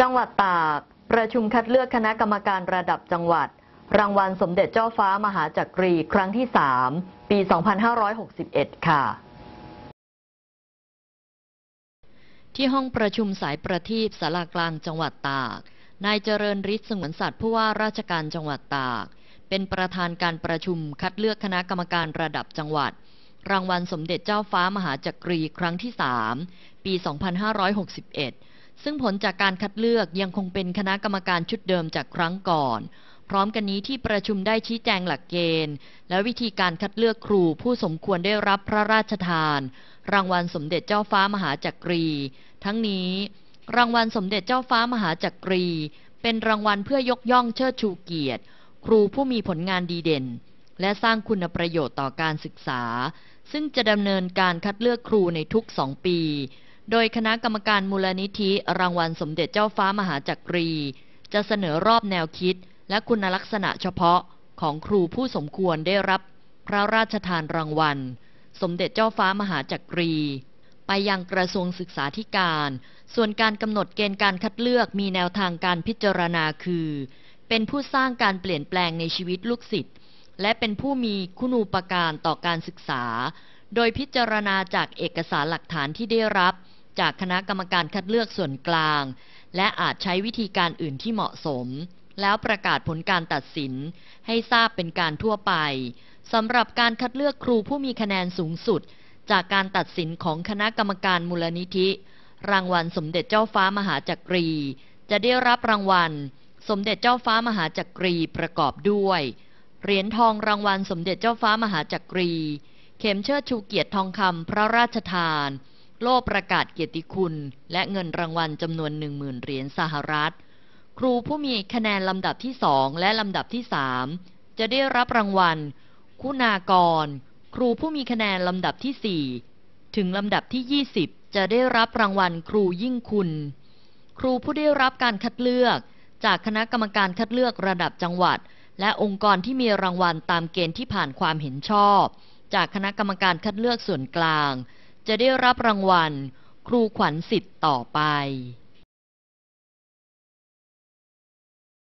จังหวัดตาก ประชุมคัดเลือกคณะกรรมการระดับจังหวัด รางวัลสมเด็จเจ้าฟ้ามหาจักรีครั้งที่3ปี 2561 ค่ะ ที่ห้องประชุมสายประทีปสารากลางจังหวัดตาก นายเจริญฤทธิ์สงวนสัตว์ ผู้ว่าราชการจังหวัดตาก เป็นประธานการประชุมคัดเลือกคณะกรรมการระดับจังหวัด รางวัลสมเด็จเจ้าฟ้ามหาจักรีครั้งที่3ปี 2561ซึ่งผลจากการคัดเลือกยังคงเป็นคณะกรรมการชุดเดิมจากครั้งก่อน พร้อมกันนี้ที่ประชุมได้ชี้แจงหลักเกณฑ์ และวิธีการคัดเลือกครูผู้สมควรได้รับพระราชทาน รางวัลสมเด็จเจ้าฟ้ามหาจักรี ทั้งนี้ รางวัลสมเด็จเจ้าฟ้ามหาจักรี เป็นรางวัลเพื่อยกย่องเชิดชูเกียรติ ครูผู้มีผลงานดีเด่น และสร้างคุณประโยชน์ต่อการศึกษา ซึ่งจะดำเนินการคัดเลือกครูในทุกสองปีโดยคณะกรรมการมูลนิธิรางวัล สมเด็จเจ้าฟ้ามหาจักรี จะเสนอรอบแนวคิด และคุณลักษณะเฉพาะของครูผู้สมควรได้รับพระราชทานรางวัล สมเด็จเจ้าฟ้ามหาจักรี ไปยังกระทรวงศึกษาธิการ ส่วนการกำหนดเกณฑ์การคัดเลือก มีแนวทางการพิจารณาคือ เป็นผู้สร้างการเปลี่ยนแปลงในชีวิตลูกศิษย์และเป็นผู้มีคุณูปการต่อการศึกษา โดยพิจารณาจากเอกสารหลักฐานที่ได้รับจากคณะกรรมการคัดเลือกส่วนกลาง และอาจใช้วิธีการอื่นที่เหมาะสม แล้วประกาศผลการตัดสินให้ทราบเป็นการทั่วไปสำหรับการคัดเลือกครูผู้มีคะแนนสูงสุด จากการตัดสินของคณะกรรมการมูลนิธิ รางวัลสมเด็จเจ้าฟ้ามหาจักรี จะได้รับรางวัล สมเด็จเจ้าฟ้ามหาจักรีประกอบด้วยเหรียญทองรางวัลสมเด็จเจ้าฟ้ามหาจักรี เข็มเชิดชูเกียรติทองคำพระราชทานโล่ประกาศเกียรติคุณและเงินรางวัลจำนวนหนึ่งหมื่นเหรียญสหรัฐ ครูผู้มีคะแนนลำดับที่สองและลำดับที่สามจะได้รับรางวัลคุณากรครูผู้มีคะแนนลำดับที่สี่ถึงลำดับที่ยี่สิบจะได้รับรางวัลครูยิ่งคุณ ครูผู้ได้รับการคัดเลือกจากคณะกรรมการคัดเลือกระดับจังหวัด และองค์กรที่มีรางวัลตามเกณฑ์ที่ผ่านความเห็นชอบ จากคณะกรรมการคัดเลือกส่วนกลางจะได้รับรางวัล ครูขวัญสิทธิ์ต่อไป